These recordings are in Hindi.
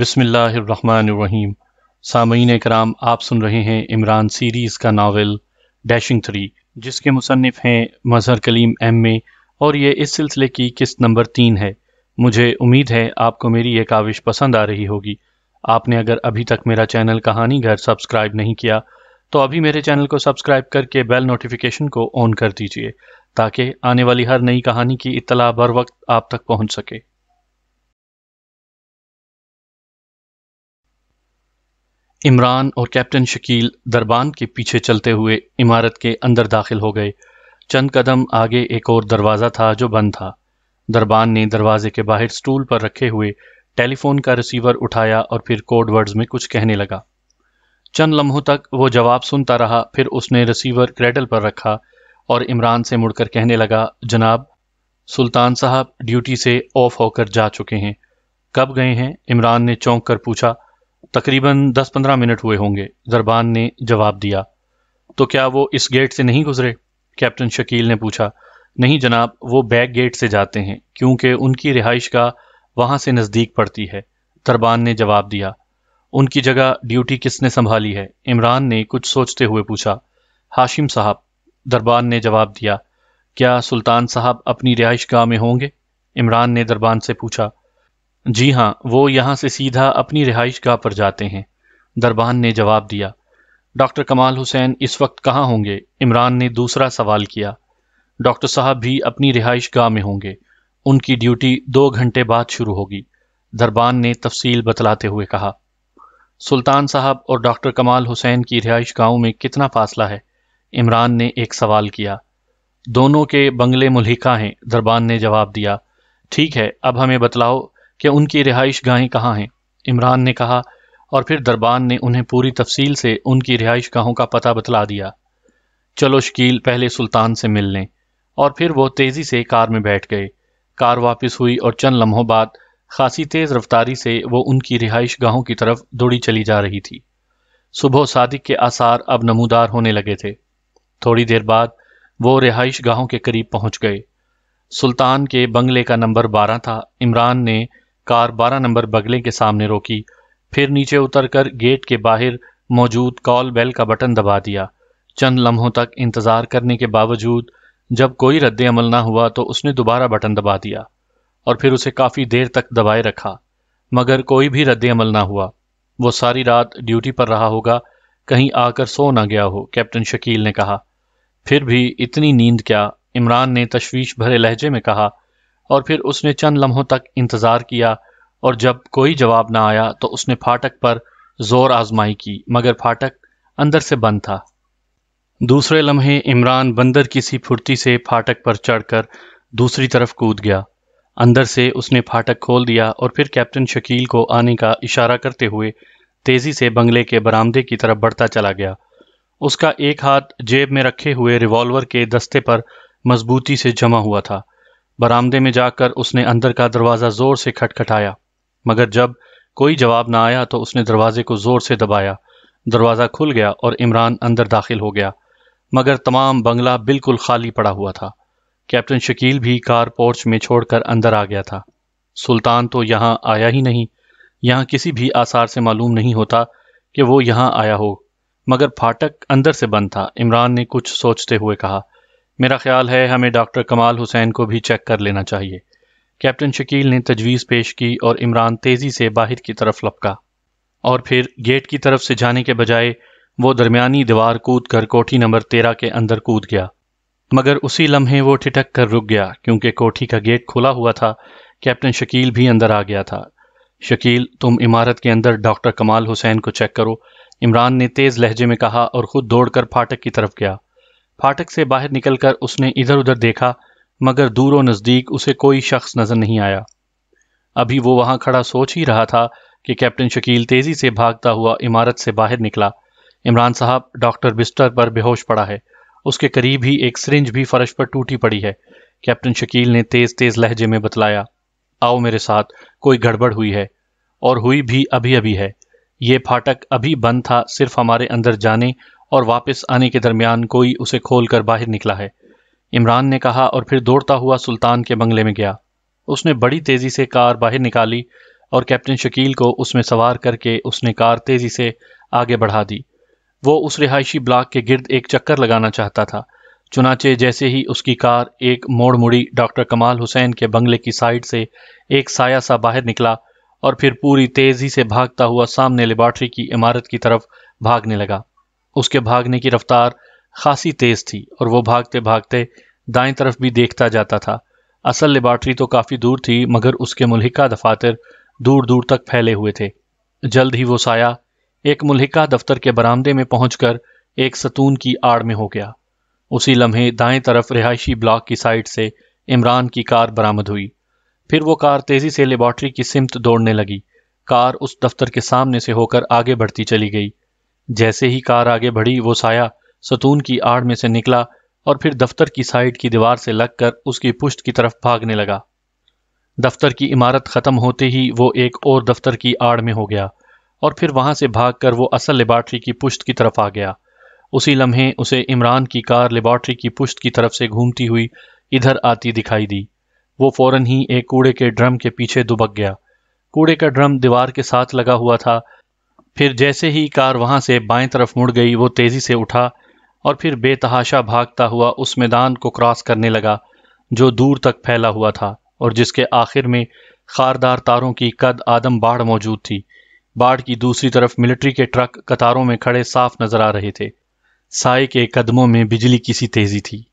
रहीम सामीन कराम आप सुन रहे हैं इमरान सीरीज़ का नावल डैशिंग थ्री जिसके मुसनफ़ हैं मजहर कलीम एम ए और ये इस सिलसिले की किस्त नंबर तीन है मुझे उम्मीद है आपको मेरी ये काविश पसंद आ रही होगी आपने अगर अभी तक मेरा चैनल कहानी घर सब्सक्राइब नहीं किया तो अभी मेरे चैनल को सब्सक्राइब करके बेल नोटिफिकेशन को ऑन कर दीजिए ताकि आने वाली हर नई कहानी की इतला बर वक्त आप तक पहुँच सके इमरान और कैप्टन शकील दरबान के पीछे चलते हुए इमारत के अंदर दाखिल हो गए चंद कदम आगे एक और दरवाज़ा था जो बंद था दरबान ने दरवाजे के बाहर स्टूल पर रखे हुए टेलीफोन का रिसीवर उठाया और फिर कोड वर्ड्स में कुछ कहने लगा चंद लम्हों तक वो जवाब सुनता रहा फिर उसने रिसीवर क्रेडल पर रखा और इमरान से मुड़कर कहने लगा जनाब सुल्तान साहब ड्यूटी से ऑफ होकर जा चुके हैं कब गए हैं इमरान ने चौंक कर पूछा तकरीबन दस पंद्रह मिनट हुए होंगे दरबान ने जवाब दिया तो क्या वो इस गेट से नहीं गुजरे कैप्टन शकील ने पूछा नहीं जनाब वो बैक गेट से जाते हैं क्योंकि उनकी रिहाइश का वहाँ से नज़दीक पड़ती है दरबान ने जवाब दिया उनकी जगह ड्यूटी किसने संभाली है इमरान ने कुछ सोचते हुए पूछा हाशिम साहब दरबान ने जवाब दिया क्या सुल्तान साहब अपनी रिहाइश गाह में होंगे इमरान ने दरबान से पूछा जी हाँ वो यहाँ से सीधा अपनी रिहाइश गाह पर जाते हैं दरबान ने जवाब दिया डॉक्टर कमाल हुसैन इस वक्त कहाँ होंगे इमरान ने दूसरा सवाल किया डॉक्टर साहब भी अपनी रिहाइश गाह में होंगे उनकी ड्यूटी दो घंटे बाद शुरू होगी दरबान ने तफसील बतलाते हुए कहा सुल्तान साहब और डॉक्टर कमाल हुसैन की रिहाइश गाहों में कितना फासला है इमरान ने एक सवाल किया दोनों के बंगले मुल्हिका हैं दरबान ने जवाब दिया ठीक है अब हमें बतलाओ कि उनकी रिहाइश गाहें कहाँ हैं इमरान ने कहा और फिर दरबान ने उन्हें पूरी तफसील से उनकी रिहाइश गाहों का पता बतला दिया चलो शकील पहले सुल्तान से मिल लें और फिर वो तेज़ी से कार में बैठ गए कार वापस हुई और चंद लम्हों बाद खासी तेज़ रफ्तारी से वो उनकी रिहाइश गाहों की तरफ दौड़ी चली जा रही थी सुबह सादिक के आसार अब नमूदार होने लगे थे थोड़ी देर बाद वो रिहाइश गाहों के करीब पहुंच गए सुल्तान के बंगले का नंबर बारह था इमरान ने कार 12 नंबर बगले के सामने रोकी फिर नीचे उतरकर गेट के बाहर मौजूद कॉल बेल का बटन दबा दिया चंद लम्हों तक इंतज़ार करने के बावजूद जब कोई रद्द अमल ना हुआ तो उसने दोबारा बटन दबा दिया और फिर उसे काफ़ी देर तक दबाए रखा मगर कोई भी रद्द अमल ना हुआ वो सारी रात ड्यूटी पर रहा होगा कहीं आकर सो ना गया हो कैप्टन शकील ने कहा फिर भी इतनी नींद क्या इमरान ने तशवीश भरे लहजे में कहा और फिर उसने चंद लम्हों तक इंतज़ार किया और जब कोई जवाब ना आया तो उसने फाटक पर जोर आजमाई की मगर फाटक अंदर से बंद था दूसरे लम्हे इमरान बंदर किसी फुर्ती से फाटक पर चढ़कर दूसरी तरफ कूद गया अंदर से उसने फाटक खोल दिया और फिर कैप्टन शकील को आने का इशारा करते हुए तेज़ी से बंगले के बरामदे की तरफ बढ़ता चला गया उसका एक हाथ जेब में रखे हुए रिवॉल्वर के दस्ते पर मजबूती से जमा हुआ था बरामदे में जाकर उसने अंदर का दरवाज़ा ज़ोर से खटखटाया मगर जब कोई जवाब ना आया तो उसने दरवाजे को ज़ोर से दबाया दरवाज़ा खुल गया और इमरान अंदर दाखिल हो गया मगर तमाम बंगला बिल्कुल खाली पड़ा हुआ था कैप्टन शकील भी कार पोर्च में छोड़कर अंदर आ गया था सुल्तान तो यहाँ आया ही नहीं यहाँ किसी भी आसार से मालूम नहीं होता कि वो यहाँ आया हो मगर फाटक अंदर से बंद था इमरान ने कुछ सोचते हुए कहा मेरा ख्याल है हमें डॉक्टर कमाल हुसैन को भी चेक कर लेना चाहिए कैप्टन शकील ने तजवीज़ पेश की और इमरान तेज़ी से बाहर की तरफ लपका और फिर गेट की तरफ से जाने के बजाय वो दरमियानी दीवार कूद कर कोठी नंबर तेरह के अंदर कूद गया मगर उसी लम्हे वो ठिठक कर रुक गया क्योंकि कोठी का गेट खुला हुआ था कैप्टन शकील भी अंदर आ गया था शकील तुम इमारत के अंदर डॉक्टर कमाल हुसैन को चेक करो इमरान ने तेज़ लहजे में कहा और ख़ुद दौड़कर फाटक की तरफ गया फाटक से बाहर निकलकर उसने इधर उधर देखा मगर दूर और नज़दीक उसे कोई शख्स नज़र नहीं आया अभी वो वहां खड़ा सोच ही रहा था कि कैप्टन शकील तेज़ी से भागता हुआ इमारत से बाहर निकला इमरान साहब डॉक्टर बिस्तर पर बेहोश पड़ा है उसके करीब ही एक सरिंज भी फर्श पर टूटी पड़ी है कैप्टन शकील ने तेज़ तेज़ लहजे में बतलाया आओ मेरे साथ कोई गड़बड़ हुई है और हुई भी अभी अभी है ये फाटक अभी बंद था सिर्फ हमारे अंदर जाने और वापस आने के दरमियान कोई उसे खोलकर बाहर निकला है इमरान ने कहा और फिर दौड़ता हुआ सुल्तान के बंगले में गया उसने बड़ी तेज़ी से कार बाहर निकाली और कैप्टन शकील को उसमें सवार करके उसने कार तेज़ी से आगे बढ़ा दी वो उस रिहायशी ब्लाक के गिर्द एक चक्कर लगाना चाहता था चुनाचे जैसे ही उसकी कार एक मोड़ मुड़ी डॉक्टर कमाल हुसैन के बंगले की साइड से एक साया सा बाहर निकला और फिर पूरी तेज़ी से भागता हुआ सामने लेबॉर्ट्री की इमारत की तरफ भागने लगा उसके भागने की रफ्तार खासी तेज थी और वो भागते भागते दाएं तरफ भी देखता जाता था असल लेबार्ट्री तो काफ़ी दूर थी मगर उसके मुलहिका दफातर दूर दूर तक फैले हुए थे जल्द ही वो साया एक मुल्हिका दफ्तर के बरामदे में पहुंचकर एक सतून की आड़ में हो गया उसी लम्हे दाएं तरफ रिहायशी ब्लॉक की साइड से इमरान की कार बरामद हुई फिर वो कार तेजी से लेबार्ट्री की सिमत दौड़ने लगी कार उस दफ्तर के सामने से होकर आगे बढ़ती चली गई जैसे ही कार आगे बढ़ी वो साया सतून की आड़ में से निकला और फिर दफ्तर की साइड की दीवार से लगकर उसकी पुष्ट की तरफ भागने लगा दफ्तर की इमारत खत्म होते ही वो एक और दफ्तर की आड़ में हो गया और फिर वहां से भागकर वो असल लेबार्ट्री की पुष्ट की तरफ आ गया उसी लम्हे उसे इमरान की कार लेबॉर्ट्री की पुष्ट की तरफ से घूमती हुई इधर आती दिखाई दी वो फौरन ही एक कूड़े के ड्रम के पीछे दुबक गया कूड़े का ड्रम दीवार के साथ लगा हुआ था फिर जैसे ही कार वहां से बाएं तरफ मुड़ गई वो तेजी से उठा और फिर बेतहाशा भागता हुआ उस मैदान को क्रॉस करने लगा जो दूर तक फैला हुआ था और जिसके आखिर में खारदार तारों की कद आदम बाढ़ मौजूद थी बाढ़ की दूसरी तरफ मिलिट्री के ट्रक कतारों में खड़े साफ नजर आ रहे थे साय के कदमों में बिजली की सी तेजी थी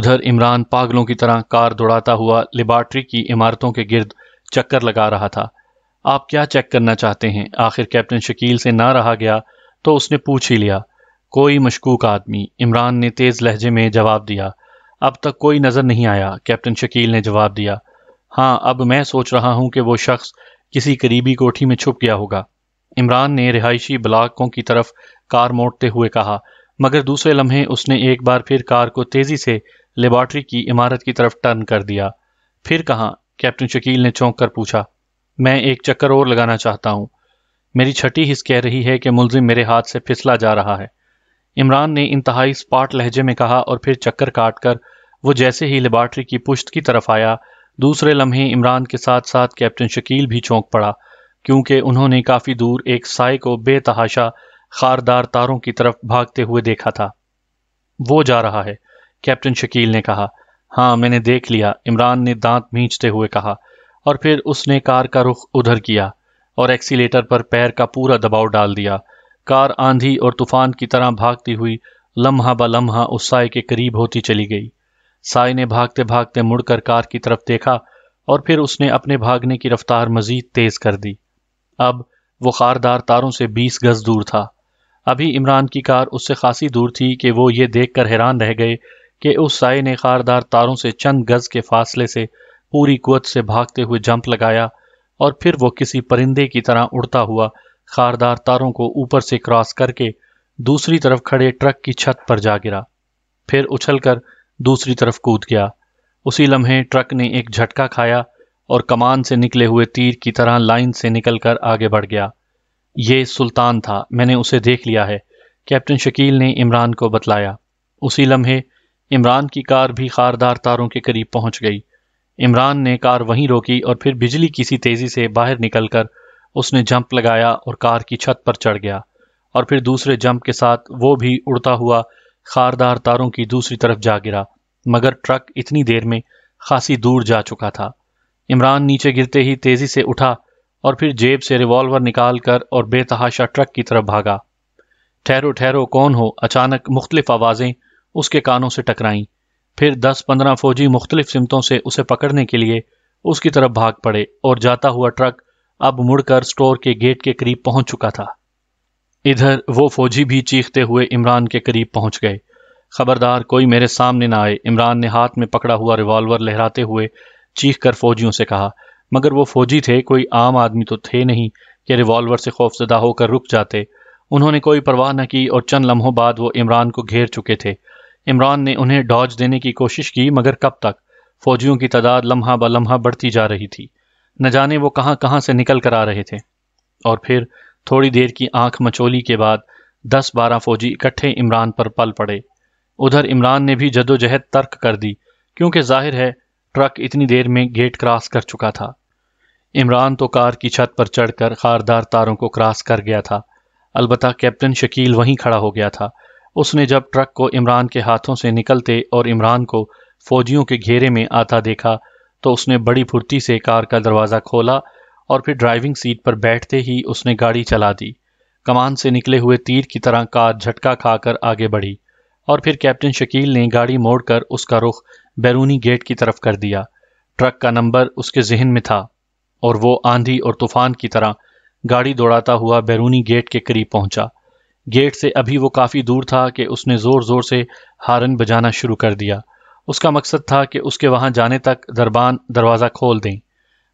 उधर इमरान पागलों की तरह कार दौड़ाता हुआ लेबार्ट्री की इमारतों के गिर्द चक्कर लगा रहा था आप क्या चेक करना चाहते हैं आखिर कैप्टन शकील से ना रहा गया तो उसने पूछ ही लिया कोई मशकूक आदमी इमरान ने तेज लहजे में जवाब दिया अब तक कोई नज़र नहीं आया कैप्टन शकील ने जवाब दिया हाँ अब मैं सोच रहा हूँ कि वो शख्स किसी करीबी कोठी में छुप गया होगा इमरान ने रिहायशी ब्लाकों की तरफ कार मोड़ते हुए कहा मगर दूसरे लम्हे उसने एक बार फिर कार को तेज़ी से लेबॉर्ट्री की इमारत की तरफ टर्न कर दिया फिर कहा कैप्टन शकील ने चौंक कर पूछा मैं एक चक्कर और लगाना चाहता हूँ मेरी छठी हिस कह रही है कि मुलजिम मेरे हाथ से फिसला जा रहा है इमरान ने इंतहाई स्पाट लहजे में कहा और फिर चक्कर काट कर वो जैसे ही लेबार्ट्री की पुश्त की तरफ आया दूसरे लम्हे इमरान के साथ साथ कैप्टन शकील भी चौंक पड़ा क्योंकि उन्होंने काफ़ी दूर एक साय को बेतहाशा खारदार तारों की तरफ भागते हुए देखा था वो जा रहा है कैप्टन शकील ने कहा हाँ मैंने देख लिया इमरान ने दांत भींचते हुए कहा और फिर उसने कार का रुख उधर किया और एक्सीटर पर पैर का पूरा दबाव डाल दिया कार आंधी और तूफान की तरह भागती हुई लम्हा ब लम्हा उस साय के करीब होती चली गई साय ने भागते भागते मुड़कर कार की तरफ देखा और फिर उसने अपने भागने की रफ्तार मजीद तेज कर दी अब वो खारदार तारों से बीस गज दूर था अभी इमरान की कार उससे खासी दूर थी कि वो ये देख कर हैरान रह गए कि उस साय ने खारदार तारों से चंद गज के फासले से पूरी कुत से भागते हुए जंप लगाया और फिर वो किसी परिंदे की तरह उड़ता हुआ खारदार तारों को ऊपर से क्रॉस करके दूसरी तरफ खड़े ट्रक की छत पर जा गिरा फिर उछलकर दूसरी तरफ कूद गया उसी लम्हे ट्रक ने एक झटका खाया और कमान से निकले हुए तीर की तरह लाइन से निकलकर आगे बढ़ गया ये सुल्तान था मैंने उसे देख लिया है कैप्टन शकील ने इमरान को बतलाया उसी लम्हे इमरान की कार भी खारदार तारों के करीब पहुंच गई इमरान ने कार वहीं रोकी और फिर बिजली किसी तेजी से बाहर निकलकर उसने जंप लगाया और कार की छत पर चढ़ गया और फिर दूसरे जंप के साथ वो भी उड़ता हुआ खारदार तारों की दूसरी तरफ जा गिरा मगर ट्रक इतनी देर में खासी दूर जा चुका था इमरान नीचे गिरते ही तेजी से उठा और फिर जेब से रिवॉल्वर निकाल कर और बेतहाशा ट्रक की तरफ भागा ठहरो ठहरो कौन हो अचानक मुख्तलिफ आवाजें उसके कानों से टकराईं फिर दस पंद्रह फौजी मुख्तलिफ सिमतों से उसे पकड़ने के लिए उसकी तरफ भाग पड़े और जाता हुआ ट्रक अब मुड़कर स्टोर के गेट के करीब पहुंच चुका था इधर वो फौजी भी चीखते हुए इमरान के करीब पहुंच गए खबरदार कोई मेरे सामने ना आए इमरान ने हाथ में पकड़ा हुआ रिवॉल्वर लहराते हुए चीख कर फौजियों से कहा मगर वो फौजी थे कोई आम आदमी तो थे नहीं कि रिवॉल्वर से खौफजदा होकर रुक जाते उन्होंने कोई परवाह न की और चंद लम्हों बाद वो इमरान को घेर चुके थे इमरान ने उन्हें डॉज देने की कोशिश की मगर कब तक फौजियों की तादाद लम्हा ब लम्हा बढ़ती जा रही थी न जाने वो कहाँ कहाँ से निकल कर आ रहे थे और फिर थोड़ी देर की आंख मचोली के बाद दस बारह फौजी इकट्ठे इमरान पर पल पड़े उधर इमरान ने भी जदोजहद तर्क कर दी क्योंकि जाहिर है ट्रक इतनी देर में गेट क्रॉस कर चुका था इमरान तो कार की छत पर चढ़कर खारदार तारों को क्रॉस कर गया था अलबत् कैप्टन शकील वहीं खड़ा हो गया था उसने जब ट्रक को इमरान के हाथों से निकलते और इमरान को फौजियों के घेरे में आता देखा तो उसने बड़ी फुर्ती से कार का दरवाज़ा खोला और फिर ड्राइविंग सीट पर बैठते ही उसने गाड़ी चला दी कमान से निकले हुए तीर की तरह कार झटका खाकर आगे बढ़ी और फिर कैप्टन शकील ने गाड़ी मोड़कर उसका रुख बैरूनी गेट की तरफ कर दिया ट्रक का नंबर उसके जहन में था और वो आंधी और तूफान की तरह गाड़ी दौड़ाता हुआ बैरूनी गेट के करीब पहुंचा गेट से अभी वो काफ़ी दूर था कि उसने ज़ोर ज़ोर से हारन बजाना शुरू कर दिया उसका मकसद था कि उसके वहाँ जाने तक दरबान दरवाज़ा खोल दें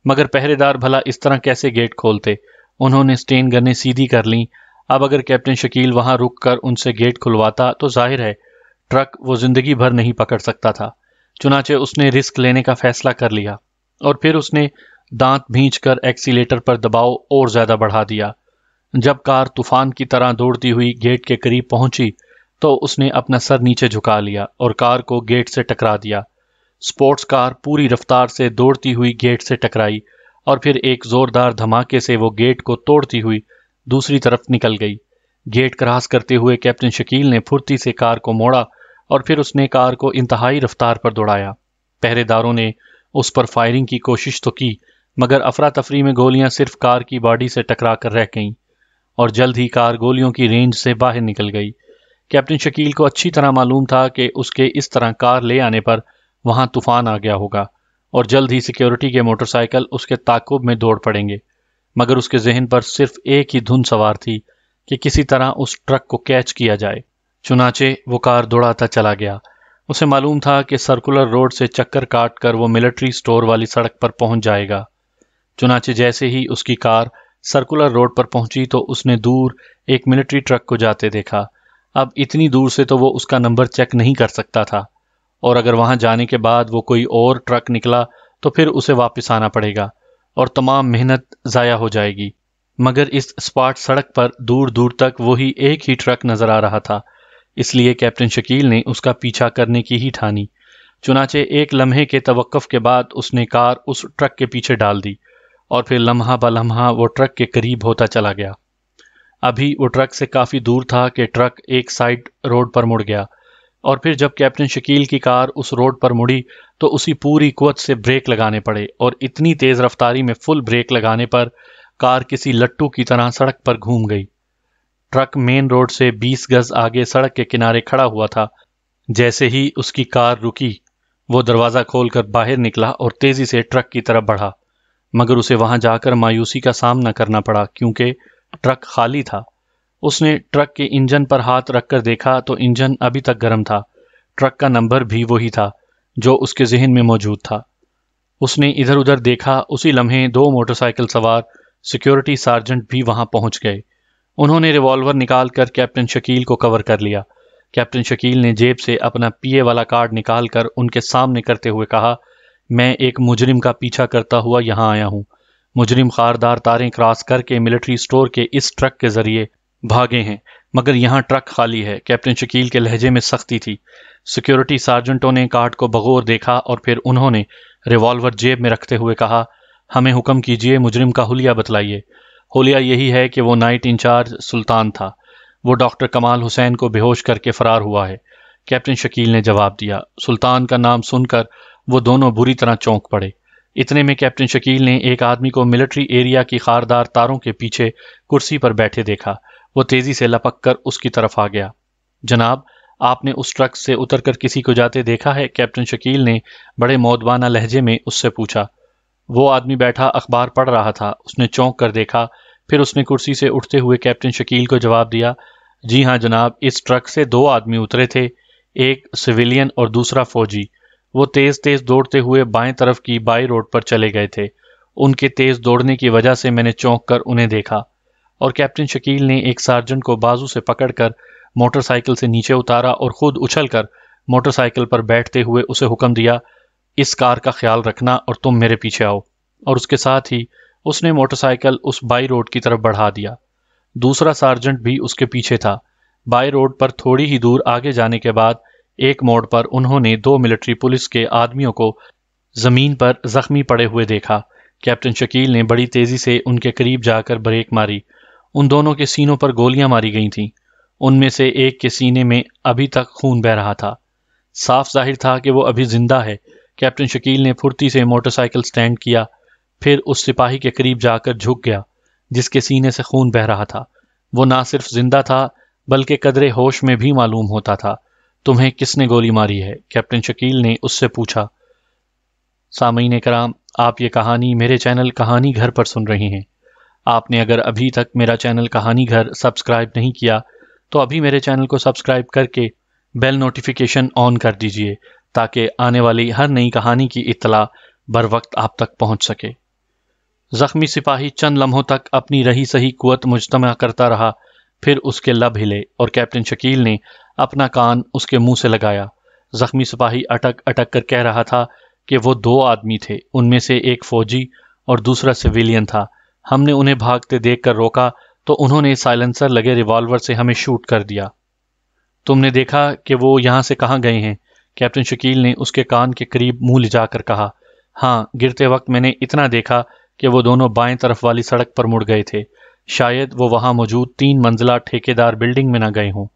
मगर पहरेदार भला इस तरह कैसे गेट खोलते उन्होंने स्टेन गने सीधी कर लीं अब अगर कैप्टन शकील वहाँ रुक कर उनसे गेट खुलवाता तो जाहिर है ट्रक वो ज़िंदगी भर नहीं पकड़ सकता था चुनाचे उसने रिस्क लेने का फैसला कर लिया और फिर उसने दांत भींच कर एक्सीटर पर दबाव और ज़्यादा बढ़ा दिया जब कार तूफान की तरह दौड़ती हुई गेट के करीब पहुंची तो उसने अपना सर नीचे झुका लिया और कार को गेट से टकरा दिया स्पोर्ट्स कार पूरी रफ्तार से दौड़ती हुई गेट से टकराई और फिर एक जोरदार धमाके से वो गेट को तोड़ती हुई दूसरी तरफ निकल गई गेट क्रॉस करते हुए कैप्टन शकील ने फुर्ती से कार को मोड़ा और फिर उसने कार को इंतहाई रफ्तार पर दौड़ाया पहरेदारों ने उस पर फायरिंग की कोशिश तो की मगर अफरा तफरी में गोलियां सिर्फ कार की बॉडी से टकरा कर रह गईं और जल्द ही कार गोलियों की रेंज से बाहर निकल गई कैप्टन शकील को अच्छी तरह मालूम था कि उसके इस तरह कार ले आने पर वहां तूफान आ गया होगा और जल्द ही सिक्योरिटी के मोटरसाइकिल उसके ताकुब में दौड़ पड़ेंगे मगर उसके जहन पर सिर्फ एक ही धुन सवार थी कि किसी तरह उस ट्रक को कैच किया जाए चुनाचे वो कार दौड़ाता चला गया उसे मालूम था कि सर्कुलर रोड से चक्कर काट कर वो मिलिट्री स्टोर वाली सड़क पर पहुंच जाएगा चुनाचे जैसे ही उसकी कार सर्कुलर रोड पर पहुंची तो उसने दूर एक मिलिट्री ट्रक को जाते देखा अब इतनी दूर से तो वो उसका नंबर चेक नहीं कर सकता था और अगर वहां जाने के बाद वो कोई और ट्रक निकला तो फिर उसे वापस आना पड़ेगा और तमाम मेहनत ज़ाया हो जाएगी मगर इस स्पाट सड़क पर दूर दूर तक वही एक ही ट्रक नज़र आ रहा था इसलिए कैप्टन शकील ने उसका पीछा करने की ही ठानी चुनाचे एक लम्हे के तवक्फ के बाद उसने कार उस ट्रक के पीछे डाल दी और फिर लम्हा ब लम्हा वो ट्रक के करीब होता चला गया अभी वो ट्रक से काफ़ी दूर था कि ट्रक एक साइड रोड पर मुड़ गया और फिर जब कैप्टन शकील की कार उस रोड पर मुड़ी तो उसी पूरी कुत से ब्रेक लगाने पड़े और इतनी तेज़ रफ्तारी में फुल ब्रेक लगाने पर कार किसी लट्टू की तरह सड़क पर घूम गई ट्रक मेन रोड से 20 गज आगे सड़क के किनारे खड़ा हुआ था जैसे ही उसकी कार रुकी वो दरवाज़ा खोलकर बाहर निकला और तेज़ी से ट्रक की तरफ बढ़ा मगर उसे वहां जाकर मायूसी का सामना करना पड़ा क्योंकि ट्रक खाली था उसने ट्रक के इंजन पर हाथ रखकर देखा तो इंजन अभी तक गर्म था ट्रक का नंबर भी वही था जो उसके जहन में मौजूद था उसने इधर उधर देखा उसी लम्हे दो मोटरसाइकिल सवार सिक्योरिटी सार्जेंट भी वहां पहुंच गए उन्होंने रिवॉल्वर निकाल कर कैप्टन शकील को कवर कर लिया कैप्टन शकील ने जेब से अपना पीए वाला कार्ड निकाल कर उनके सामने करते हुए कहा मैं एक मुजरिम का पीछा करता हुआ यहाँ आया हूँ मुजरिम खारदार तारें क्रॉस करके मिलिट्री स्टोर के इस ट्रक के जरिए भागे हैं मगर यहाँ ट्रक खाली है कैप्टन शकील के लहजे में सख्ती थी सिक्योरिटी सार्जेंटों ने कार्ड को बगौर देखा और फिर उन्होंने रिवॉल्वर जेब में रखते हुए कहा हमें हुक्म कीजिए मुजरिम का हुलिया बतलाइए होलिया यही है कि वो नाइट इंचार्ज सुल्तान था वो डॉक्टर कमाल हुसैन को बेहोश करके फरार हुआ है कैप्टन शकील ने जवाब दिया सुल्तान का नाम सुनकर वो दोनों बुरी तरह चौंक पड़े इतने में कैप्टन शकील ने एक आदमी को मिलिट्री एरिया की खारदार तारों के पीछे कुर्सी पर बैठे देखा वो तेजी से लपक कर उसकी तरफ आ गया जनाब आपने उस ट्रक से उतरकर किसी को जाते देखा है कैप्टन शकील ने बड़े मौदबाना लहजे में उससे पूछा वो आदमी बैठा अखबार पढ़ रहा था उसने चौंक कर देखा फिर उसने कुर्सी से उठते हुए कैप्टन शकील को जवाब दिया जी हाँ जनाब इस ट्रक से दो आदमी उतरे थे एक सिविलियन और दूसरा फौजी वो तेज तेज दौड़ते हुए बाएं तरफ की बाई रोड पर चले गए थे उनके तेज दौड़ने की वजह से मैंने चौंक कर उन्हें देखा और कैप्टन शकील ने एक सार्जेंट को बाजू से पकड़कर मोटरसाइकिल से नीचे उतारा और खुद उछलकर मोटरसाइकिल पर बैठते हुए उसे हुक्म दिया इस कार का ख्याल रखना और तुम मेरे पीछे आओ और उसके साथ ही उसने मोटरसाइकिल उस बाई रोड की तरफ बढ़ा दिया दूसरा सार्जेंट भी उसके पीछे था बाई रोड पर थोड़ी ही दूर आगे जाने के बाद एक मोड़ पर उन्होंने दो मिलिट्री पुलिस के आदमियों को जमीन पर जख्मी पड़े हुए देखा कैप्टन शकील ने बड़ी तेजी से उनके करीब जाकर ब्रेक मारी उन दोनों के सीनों पर गोलियां मारी गई थीं उनमें से एक के सीने में अभी तक खून बह रहा था साफ जाहिर था कि वो अभी जिंदा है कैप्टन शकील ने फुर्ती से मोटरसाइकिल स्टैंड किया फिर उस सिपाही के करीब जाकर झुक गया जिसके सीने से खून बह रहा था वो ना सिर्फ जिंदा था बल्कि कदरे होश में भी मालूम होता था तुम्हें किसने गोली मारी है कैप्टन शकील ने उससे पूछा ने कराम आप ये कहानी मेरे चैनल कहानी घर पर सुन रही हैं आपने अगर अभी तक मेरा चैनल कहानी घर सब्सक्राइब नहीं किया तो अभी मेरे चैनल को सब्सक्राइब करके बेल नोटिफिकेशन ऑन कर दीजिए ताकि आने वाली हर नई कहानी की इतला बर वक्त आप तक पहुंच सके जख्मी सिपाही चंद लम्हों तक अपनी रही सही कुत मुजतमा करता रहा फिर उसके लब हिले और कैप्टन शकील ने अपना कान उसके मुंह से लगाया जख्मी सिपाही अटक अटक कर कह रहा था कि वो दो आदमी थे उनमें से एक फौजी और दूसरा सिविलियन था हमने उन्हें भागते देख कर रोका तो उन्होंने साइलेंसर लगे रिवॉल्वर से हमें शूट कर दिया तुमने देखा कि वो यहाँ से कहाँ गए हैं कैप्टन शकील ने उसके कान के करीब मुंह लिजाकर कहा हाँ गिरते वक्त मैंने इतना देखा कि वो दोनों बाएं तरफ वाली सड़क पर मुड़ गए थे शायद वो वहां मौजूद तीन मंजिला ठेकेदार बिल्डिंग में ना गए हों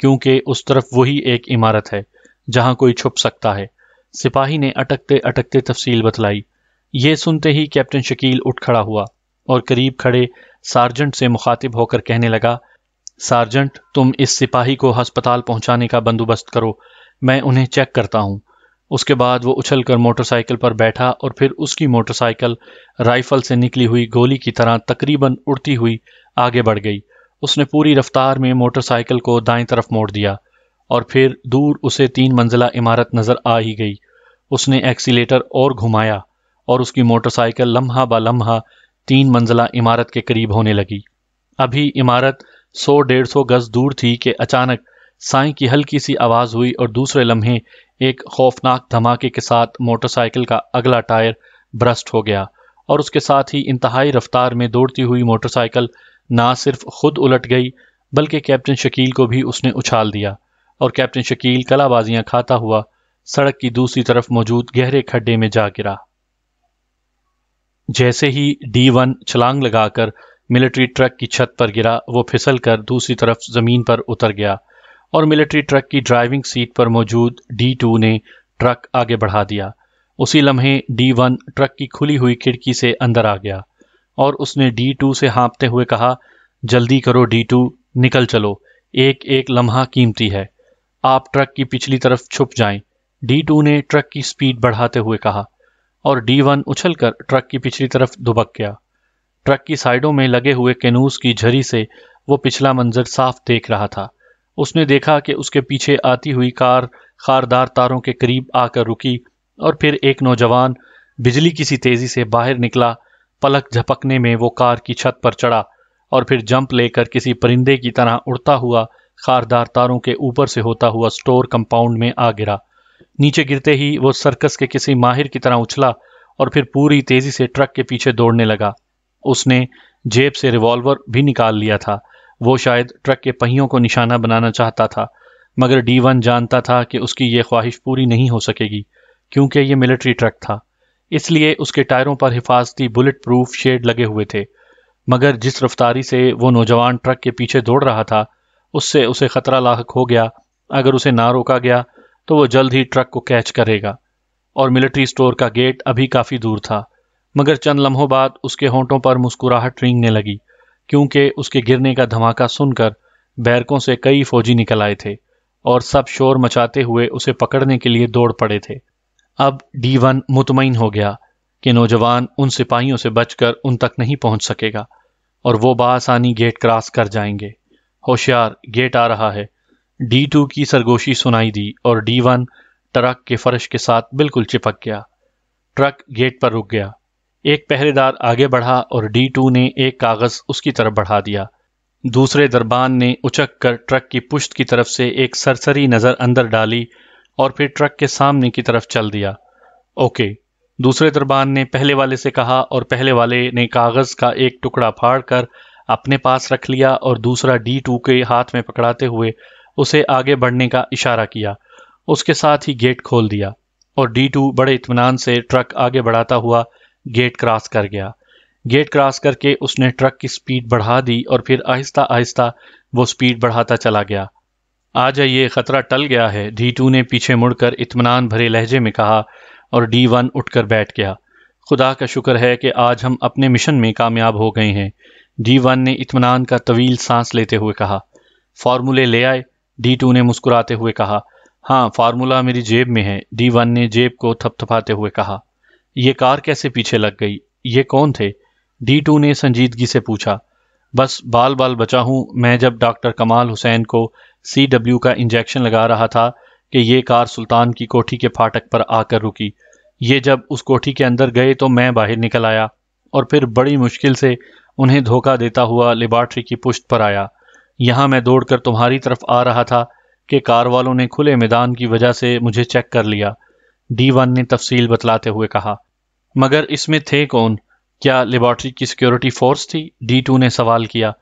क्योंकि उस तरफ वही एक इमारत है जहां कोई छुप सकता है सिपाही ने अटकते अटकते तफसील बतलाई ये सुनते ही कैप्टन शकील उठ खड़ा हुआ और करीब खड़े सार्जेंट से मुखातिब होकर कहने लगा सार्जेंट तुम इस सिपाही को हस्पताल पहुंचाने का बंदोबस्त करो मैं उन्हें चेक करता हूं उसके बाद वो उछल कर मोटरसाइकिल पर बैठा और फिर उसकी मोटरसाइकिल राइफल से निकली हुई गोली की तरह तकरीबन उड़ती हुई आगे बढ़ गई उसने पूरी रफ्तार में मोटरसाइकिल को दाएं तरफ मोड़ दिया और फिर दूर उसे तीन मंजिला इमारत नज़र आ ही गई उसने एक्सीटर और घुमाया और उसकी मोटरसाइकिल लम्हा ब लम्हा तीन मंजिला इमारत के करीब होने लगी अभी इमारत सौ डेढ़ सौ गज दूर थी कि अचानक साई की हल्की सी आवाज़ हुई और दूसरे लम्हे एक खौफनाक धमाके के साथ मोटरसाइकिल का अगला टायर ब्रस्ट हो गया और उसके साथ ही इंतहाई रफ्तार में दौड़ती हुई मोटरसाइकिल ना सिर्फ खुद उलट गई बल्कि कैप्टन शकील को भी उसने उछाल दिया और कैप्टन शकील कलाबाजियां खाता हुआ सड़क की दूसरी तरफ मौजूद गहरे खड्डे में जा गिरा जैसे ही डी वन छलांग लगाकर मिलिट्री ट्रक की छत पर गिरा वो फिसल कर दूसरी तरफ जमीन पर उतर गया और मिलिट्री ट्रक की ड्राइविंग सीट पर मौजूद डी टू ने ट्रक आगे बढ़ा दिया उसी लम्हे डी वन ट्रक की खुली हुई खिड़की से अंदर आ गया और उसने डी टू से हाँपते हुए कहा जल्दी करो डी टू निकल चलो एक एक लम्हा कीमती है आप ट्रक की पिछली तरफ छुप जाएं। डी टू ने ट्रक की स्पीड बढ़ाते हुए कहा और डी वन उछल कर ट्रक की पिछली तरफ दुबक गया ट्रक की साइडों में लगे हुए कैनूस की झरी से वो पिछला मंजर साफ देख रहा था उसने देखा कि उसके पीछे आती हुई कार खारदार तारों के करीब आकर रुकी और फिर एक नौजवान बिजली किसी तेजी से बाहर निकला पलक झपकने में वो कार की छत पर चढ़ा और फिर जंप लेकर किसी परिंदे की तरह उड़ता हुआ खारदार तारों के ऊपर से होता हुआ स्टोर कंपाउंड में आ गिरा नीचे गिरते ही वो सर्कस के किसी माहिर की तरह उछला और फिर पूरी तेजी से ट्रक के पीछे दौड़ने लगा उसने जेब से रिवॉल्वर भी निकाल लिया था वो शायद ट्रक के पहियों को निशाना बनाना चाहता था मगर डी वन जानता था कि उसकी ये ख्वाहिश पूरी नहीं हो सकेगी क्योंकि ये मिलिट्री ट्रक था इसलिए उसके टायरों पर हिफाजती बुलेट प्रूफ शेड लगे हुए थे मगर जिस रफ्तारी से वो नौजवान ट्रक के पीछे दौड़ रहा था उससे उसे खतरा लाक हो गया अगर उसे ना रोका गया तो वो जल्द ही ट्रक को कैच करेगा और मिलिट्री स्टोर का गेट अभी काफ़ी दूर था मगर चंद लम्हों बाद उसके होंठों पर मुस्कुराहट रींगने लगी क्योंकि उसके गिरने का धमाका सुनकर बैरकों से कई फौजी निकल आए थे और सब शोर मचाते हुए उसे पकड़ने के लिए दौड़ पड़े थे अब डी वन मुतमिन हो गया कि नौजवान उन सिपाहियों से बचकर उन तक नहीं पहुंच सकेगा और वो बासानी गेट क्रॉस कर जाएंगे होशियार गेट आ रहा है डी टू की सरगोशी सुनाई दी और डी वन ट्रक के फर्श के साथ बिल्कुल चिपक गया ट्रक गेट पर रुक गया एक पहरेदार आगे बढ़ा और डी टू ने एक कागज उसकी तरफ बढ़ा दिया दूसरे दरबान ने उचक कर ट्रक की पुश्त की तरफ से एक सरसरी नजर अंदर डाली और फिर ट्रक के सामने की तरफ चल दिया ओके दूसरे दरबान ने पहले वाले से कहा और पहले वाले ने कागज का एक टुकड़ा फाड़ कर अपने पास रख लिया और दूसरा डी टू के हाथ में पकड़ाते हुए उसे आगे बढ़ने का इशारा किया उसके साथ ही गेट खोल दिया और डी टू बड़े इतमान से ट्रक आगे बढ़ाता हुआ गेट क्रॉस कर गया गेट क्रॉस करके उसने ट्रक की स्पीड बढ़ा दी और फिर आहिस्ता आहिस्ता वो स्पीड बढ़ाता चला गया आ जाइए खतरा टल गया है डी टू ने पीछे मुड़कर इतमान भरे लहजे में कहा और डी वन उठकर बैठ गया खुदा का शुक्र है कि आज हम अपने मिशन में कामयाब हो गए हैं डी वन ने इतमान का तवील सांस लेते हुए कहा फार्मूले ले आए डी टू ने मुस्कुराते हुए कहा हाँ फार्मूला मेरी जेब में है डी वन ने जेब को थपथपाते हुए कहा यह कार कैसे पीछे लग गई ये कौन थे डी टू ने संजीदगी से पूछा बस बाल बाल बचा हूँ मैं जब डॉक्टर कमाल हुसैन को सी डब्ल्यू का इंजेक्शन लगा रहा था कि ये कार सुल्तान की कोठी के फाटक पर आकर रुकी ये जब उस कोठी के अंदर गए तो मैं बाहर निकल आया और फिर बड़ी मुश्किल से उन्हें धोखा देता हुआ लेबार्ट्री की पुश्त पर आया यहाँ मैं दौड़कर तुम्हारी तरफ आ रहा था कि कार वालों ने खुले मैदान की वजह से मुझे चेक कर लिया डी वन ने तफसील बतलाते हुए कहा मगर इसमें थे कौन क्या लेबॉर्ट्री की सिक्योरिटी फोर्स थी डी टू ने सवाल किया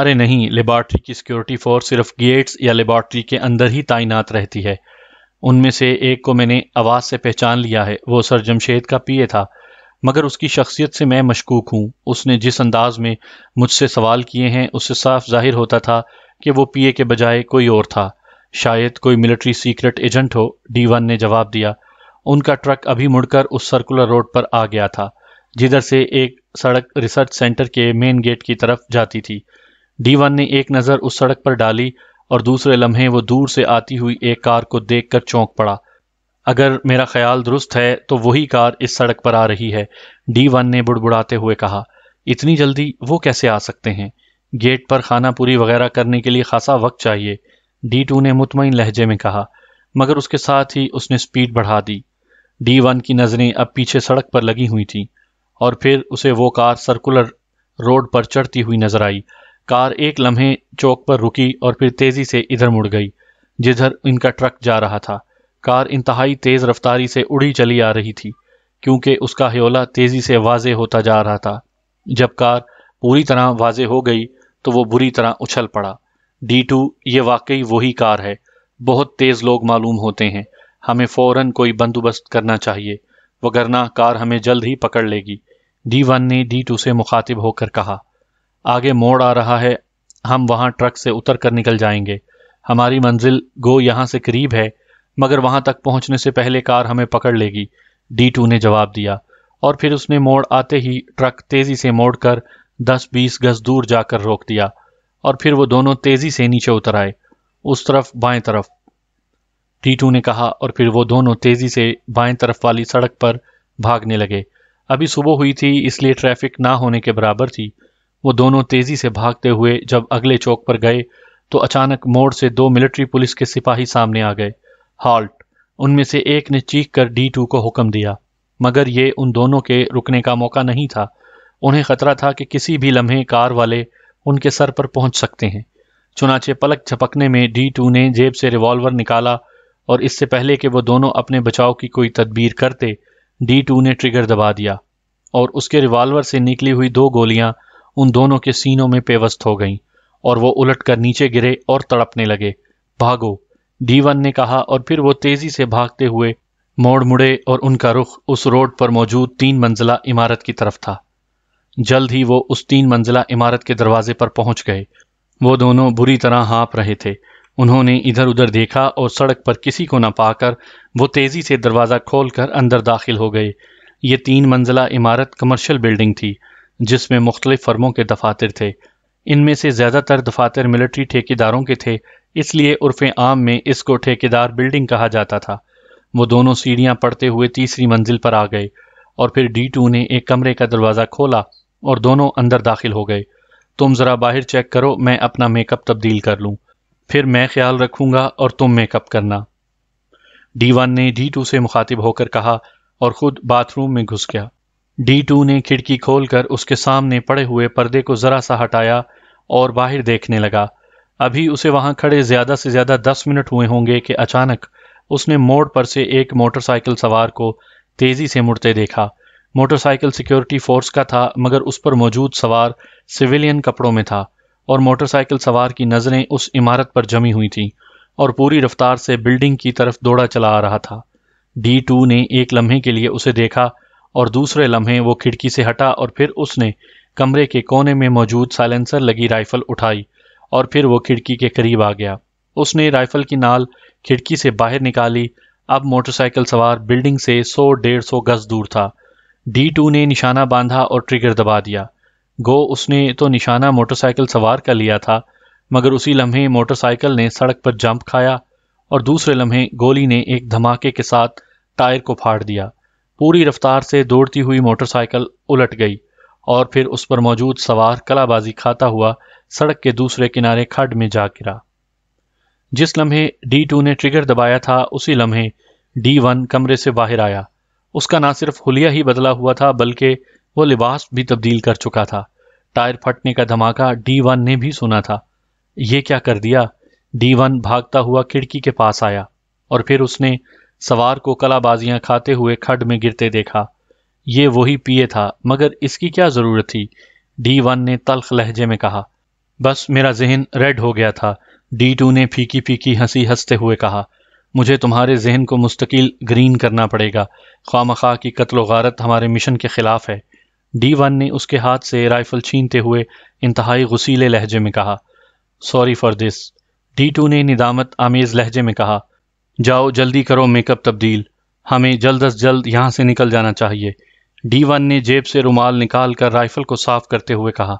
अरे नहीं लेबॉर्ट्री की सिक्योरिटी फोर्स सिर्फ गेट्स या लेबॉर्ट्री के अंदर ही तैनात रहती है उनमें से एक को मैंने आवाज़ से पहचान लिया है वो सर जमशेद का पीए था मगर उसकी शख्सियत से मैं मशकूक हूँ उसने जिस अंदाज में मुझसे सवाल किए हैं उससे साफ जाहिर होता था कि वो पीए के बजाय कोई और था शायद कोई मिलिट्री सीक्रेट एजेंट हो डी वन ने जवाब दिया उनका ट्रक अभी मुड़कर उस सर्कुलर रोड पर आ गया था जिधर से एक सड़क रिसर्च सेंटर के मेन गेट की तरफ जाती थी वन ने एक नज़र उस सड़क पर डाली और दूसरे लम्हे वो दूर से आती हुई एक कार को देखकर चौंक पड़ा अगर मेरा ख्याल दुरुस्त है तो वही कार इस सड़क पर आ रही है डी वन ने बुड़बुड़ाते हुए कहा इतनी जल्दी वो कैसे आ सकते हैं गेट पर खानापूरी वगैरह करने के लिए खासा वक्त चाहिए डी टू ने मुतमिन लहजे में कहा मगर उसके साथ ही उसने स्पीड बढ़ा दी डी वन की नज़रें अब पीछे सड़क पर लगी हुई थीं और फिर उसे वो कार सर्कुलर रोड पर चढ़ती हुई नजर आई कार एक लम्हे चौक पर रुकी और फिर तेजी से इधर मुड़ गई जिधर इनका ट्रक जा रहा था कार इंतहाई तेज रफ्तारी से उड़ी चली आ रही थी क्योंकि उसका हयोला तेजी से वाजे होता जा रहा था जब कार पूरी तरह वाजे हो गई तो वो बुरी तरह उछल पड़ा डी टू ये वाकई वही कार है बहुत तेज लोग मालूम होते हैं हमें फौरन कोई बंदोबस्त करना चाहिए वगरना कार हमें जल्द ही पकड़ लेगी डी वन ने डी टू से मुखातिब होकर कहा आगे मोड़ आ रहा है हम वहाँ ट्रक से उतर कर निकल जाएंगे हमारी मंजिल गो यहाँ से करीब है मगर वहां तक पहुँचने से पहले कार हमें पकड़ लेगी डी टू ने जवाब दिया और फिर उसने मोड़ आते ही ट्रक तेजी से मोड़ कर दस बीस गज दूर जाकर रोक दिया और फिर वो दोनों तेजी से नीचे उतर आए उस तरफ बाएं तरफ डी टू ने कहा और फिर वो दोनों तेजी से बाएं तरफ वाली सड़क पर भागने लगे अभी सुबह हुई थी इसलिए ट्रैफिक ना होने के बराबर थी वो दोनों तेजी से भागते हुए जब अगले चौक पर गए तो अचानक मोड़ से दो मिलिट्री पुलिस के सिपाही सामने आ गए हॉल्ट उनमें से एक ने चीख कर डी टू को हुक्म दिया मगर ये उन दोनों के रुकने का मौका नहीं था उन्हें खतरा था कि किसी भी लम्हे कार वाले उनके सर पर पहुंच सकते हैं चुनाचे पलक झपकने में डी टू ने जेब से रिवॉल्वर निकाला और इससे पहले कि वह दोनों अपने बचाव की कोई तदबीर करते डी टू ने ट्रिगर दबा दिया और उसके रिवॉल्वर से निकली हुई दो गोलियां उन दोनों के सीनों में पेवस्त हो गईं और वो उलटकर नीचे गिरे और तड़पने लगे भागो डीवन ने कहा और फिर वो तेजी से भागते हुए मोड़ मुड़े और उनका रुख उस रोड पर मौजूद तीन मंजिला इमारत की तरफ था जल्द ही वो उस तीन मंजिला इमारत के दरवाजे पर पहुंच गए वो दोनों बुरी तरह हाँप रहे थे उन्होंने इधर उधर देखा और सड़क पर किसी को न पाकर वो तेजी से दरवाज़ा खोलकर अंदर दाखिल हो गए ये तीन मंजिला इमारत कमर्शियल बिल्डिंग थी जिसमें मुख्तलिफ फर्मों के दफातर थे इनमें से ज़्यादातर दफातर मिलिट्री ठेकेदारों के थे इसलिए उर्फ आम में इसको ठेकेदार बिल्डिंग कहा जाता था वो दोनों सीढ़ियाँ पड़ते हुए तीसरी मंजिल पर आ गए और फिर डी टू ने एक कमरे का दरवाज़ा खोला और दोनों अंदर दाखिल हो गए तुम ज़रा बाहर चेक करो मैं अपना मेकअप तब्दील कर लूँ फिर मैं ख्याल रखूंगा और तुम मेकअप करना डी वन ने डी टू से मुखातिब होकर कहा और ख़ुद बाथरूम में घुस गया डी टू ने खिड़की खोलकर उसके सामने पड़े हुए पर्दे को जरा सा हटाया और बाहर देखने लगा अभी उसे वहां खड़े ज्यादा से ज्यादा दस मिनट हुए होंगे कि अचानक उसने मोड़ पर से एक मोटरसाइकिल सवार को तेजी से मुड़ते देखा मोटरसाइकिल सिक्योरिटी फोर्स का था मगर उस पर मौजूद सवार सिविलियन कपड़ों में था और मोटरसाइकिल सवार की नज़रें उस इमारत पर जमी हुई थीं और पूरी रफ्तार से बिल्डिंग की तरफ दौड़ा चला आ रहा था डी टू ने एक लम्हे के लिए उसे देखा और दूसरे लम्हे वो खिड़की से हटा और फिर उसने कमरे के कोने में मौजूद साइलेंसर लगी राइफल उठाई और फिर वो खिड़की के करीब आ गया उसने राइफल की नाल खिड़की से बाहर निकाली अब मोटरसाइकिल सवार बिल्डिंग से सौ डेढ़ सौ गज दूर था डी टू ने निशाना बांधा और ट्रिगर दबा दिया गो उसने तो निशाना मोटरसाइकिल सवार का लिया था मगर उसी लम्हे मोटरसाइकिल ने सड़क पर जंप खाया और दूसरे लम्हे गोली ने एक धमाके के साथ टायर को फाड़ दिया पूरी रफ्तार से दौड़ती हुई मोटरसाइकिल उलट गई और फिर उस पर मौजूद सवार कलाबाजी खाता हुआ सड़क के दूसरे किनारे खड्ड में जा गिरा जिस लम्हे डी टू ने ट्रिगर दबाया था उसी लम्हे डी वन कमरे से बाहर आया उसका ना सिर्फ हुलिया ही बदला हुआ था बल्कि वो लिबास भी तब्दील कर चुका था टायर फटने का धमाका डी वन ने भी सुना था ये क्या कर दिया डी वन भागता हुआ खिड़की के पास आया और फिर उसने सवार को कलाबाजियां खाते हुए खड में गिरते देखा ये वही पिए था मगर इसकी क्या जरूरत थी डी वन ने तलख लहजे में कहा बस मेरा जहन रेड हो गया था डी टू ने फीकी फीकी हंसी हंसते हुए कहा मुझे तुम्हारे जहन को मुस्तकिल ग्रीन करना पड़ेगा खाम खा की कत्ल गारत हमारे मिशन के खिलाफ है डी वन ने उसके हाथ से राइफल छीनते हुए इंतहाई गुसीले लहजे में कहा sorry for this D two ने निदामत आमेज लहजे में कहा जाओ जल्दी करो मेकअप तब्दील हमें जल्द अज जल्द यहाँ से निकल जाना चाहिए डी वन ने जेब से रुमाल निकाल कर राइफल को साफ करते हुए कहा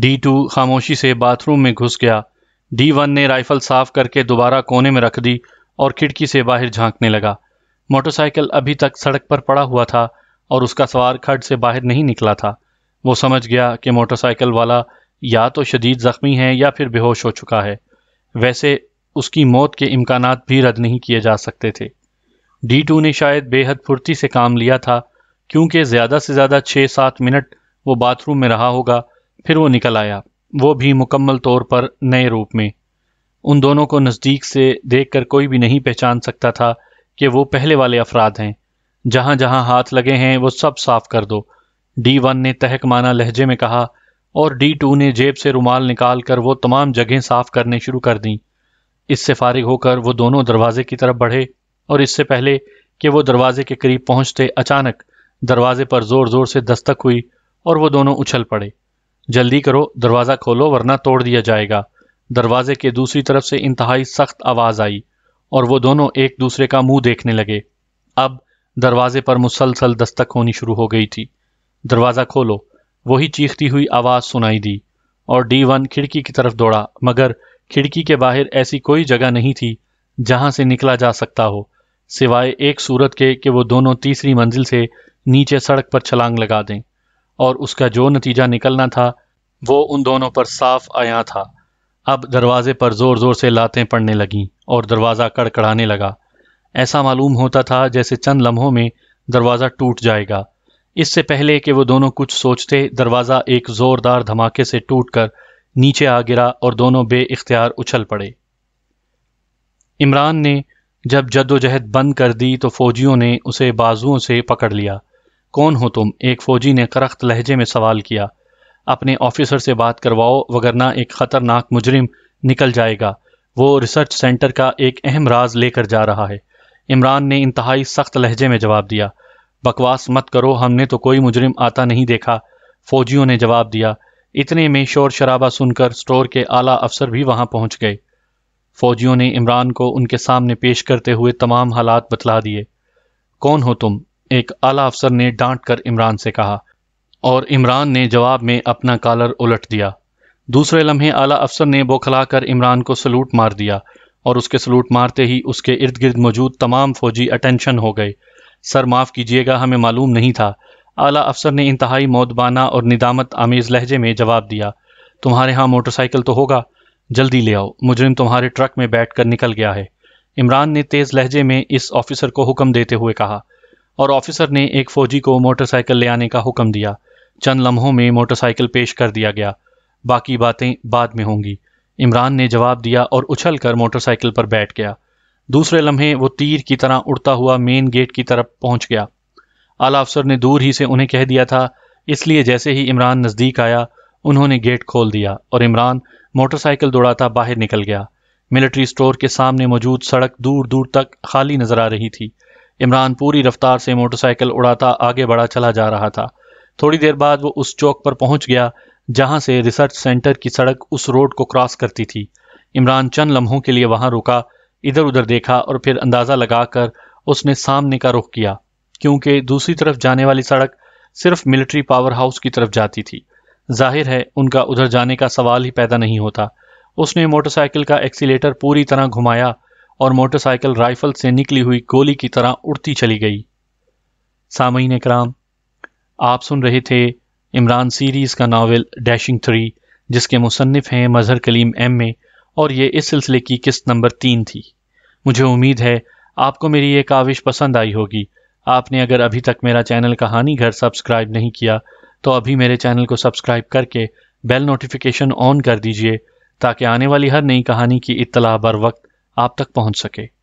डी टू खामोशी से बाथरूम में घुस गया डी वन ने राइफल साफ करके दोबारा कोने में रख दी और खिड़की से बाहर झांकने लगा मोटरसाइकिल अभी तक सड़क पर पड़ा हुआ था और उसका सवार खड से बाहर नहीं निकला था वो समझ गया कि मोटरसाइकिल वाला या तो शदीद ज़ख्मी है या फिर बेहोश हो चुका है वैसे उसकी मौत के इम्कान भी रद्द नहीं किए जा सकते थे डी टू ने शायद बेहद फुर्ती से काम लिया था क्योंकि ज़्यादा से ज़्यादा छः सात मिनट वो बाथरूम में रहा होगा फिर वो निकल आया वो भी मुकम्मल तौर पर नए रूप में उन दोनों को नज़दीक से देख कर कोई भी नहीं पहचान सकता था कि वो पहले वाले अफराद हैं जहाँ जहाँ हाथ लगे हैं वो सब साफ कर दो डी वन ने तहक माना लहजे में कहा और डी टू ने जेब से रुमाल निकाल कर वो तमाम जगहें साफ करने शुरू कर दीं इससे फारिग होकर वो दोनों दरवाजे की तरफ बढ़े और इससे पहले कि वो दरवाजे के करीब पहुंचते अचानक दरवाजे पर जोर जोर से दस्तक हुई और वो दोनों उछल पड़े जल्दी करो दरवाज़ा खोलो वरना तोड़ दिया जाएगा दरवाजे के दूसरी तरफ से इंतहाई सख्त आवाज़ आई और वो दोनों एक दूसरे का मुंह देखने लगे अब दरवाजे पर मुसलसल दस्तक होनी शुरू हो गई थी दरवाज़ा खोलो वही चीखती हुई आवाज़ सुनाई दी और डी वन खिड़की की तरफ दौड़ा मगर खिड़की के बाहर ऐसी कोई जगह नहीं थी जहां से निकला जा सकता हो सिवाय एक सूरत के कि वो दोनों तीसरी मंजिल से नीचे सड़क पर छलांग लगा दें और उसका जो नतीजा निकलना था वो उन दोनों पर साफ आया था अब दरवाजे पर जोर जोर से लातें पड़ने लगीं और दरवाज़ा कड़कड़ाने लगा ऐसा मालूम होता था जैसे चंद लम्हों में दरवाज़ा टूट जाएगा इससे पहले कि वो दोनों कुछ सोचते दरवाज़ा एक ज़ोरदार धमाके से टूट कर नीचे आ गिरा और दोनों बे इख्तियार उछल पड़े इमरान ने जब जद्दोजहद बंद कर दी तो फौजियों ने उसे बाजुओं से पकड़ लिया कौन हो तुम एक फौजी ने करख्त लहजे में सवाल किया अपने ऑफिसर से बात करवाओ वगरना एक ख़तरनाक मुजरिम निकल जाएगा वो रिसर्च सेंटर का एक अहम राज लेकर जा रहा है इमरान ने इंतहाई सख्त लहजे में जवाब दिया बकवास मत करो हमने तो कोई मुजरिम आता नहीं देखा फौजियों ने जवाब दिया इतने में शोर शराबा सुनकर स्टोर के आला अफसर भी वहां पहुंच गए फौजियों ने इमरान को उनके सामने पेश करते हुए तमाम हालात बतला दिए कौन हो तुम एक आला अफसर ने डांट कर इमरान से कहा और इमरान ने जवाब में अपना कॉलर उलट दिया दूसरे लम्हे आला अफसर ने बोखला कर इमरान को सलूट मार दिया और उसके सलूट मारते ही उसके इर्द गिर्द मौजूद तमाम फौजी अटेंशन हो गए सर माफ़ कीजिएगा हमें मालूम नहीं था आला अफसर ने इंतहाई मौदबाना और निदामत आमेज लहजे में जवाब दिया तुम्हारे यहाँ मोटरसाइकिल तो होगा जल्दी ले आओ मुजरिम तुम्हारे ट्रक में बैठ कर निकल गया है इमरान ने तेज लहजे में इस ऑफिसर को हुक्म देते हुए कहा और ऑफिसर ने एक फौजी को मोटरसाइकिल ले आने का हुक्म दिया चंद लम्हों में मोटरसाइकिल पेश कर दिया गया बाकी बातें बाद में होंगी इमरान ने जवाब दिया और उछल कर मोटरसाइकिल पर बैठ गया दूसरे लम्हे वो तीर की तरह उड़ता हुआ मेन गेट की तरफ पहुंच गया आला अफसर ने दूर ही से उन्हें कह दिया था इसलिए जैसे ही इमरान नज़दीक आया उन्होंने गेट खोल दिया और इमरान मोटरसाइकिल दौड़ाता बाहर निकल गया मिलिट्री स्टोर के सामने मौजूद सड़क दूर दूर तक खाली नजर आ रही थी इमरान पूरी रफ्तार से मोटरसाइकिल उड़ाता आगे बढ़ा चला जा रहा था थोड़ी देर बाद वो उस चौक पर पहुंच गया जहां से रिसर्च सेंटर की सड़क उस रोड को क्रॉस करती थी इमरान चंद लम्हों के लिए वहां रुका इधर उधर देखा और फिर अंदाज़ा लगाकर उसने सामने का रुख किया क्योंकि दूसरी तरफ जाने वाली सड़क सिर्फ मिलिट्री पावर हाउस की तरफ जाती थी जाहिर है उनका उधर जाने का सवाल ही पैदा नहीं होता उसने मोटरसाइकिल का एक्सीटर पूरी तरह घुमाया और मोटरसाइकिल राइफल से निकली हुई गोली की तरह उड़ती चली गई सामयीन कराम आप सुन रहे थे इमरान सीरीज़ का नावल डैशिंग थ्री जिसके मुसनफ़ हैं मजहर कलीम एम ए और ये इस सिलसिले की किस्त नंबर तीन थी मुझे उम्मीद है आपको मेरी ये काविश पसंद आई होगी आपने अगर अभी तक मेरा चैनल कहानी घर सब्सक्राइब नहीं किया तो अभी मेरे चैनल को सब्सक्राइब करके बेल नोटिफिकेशन ऑन कर दीजिए ताकि आने वाली हर नई कहानी की इतला बर वक्त आप तक पहुंच सके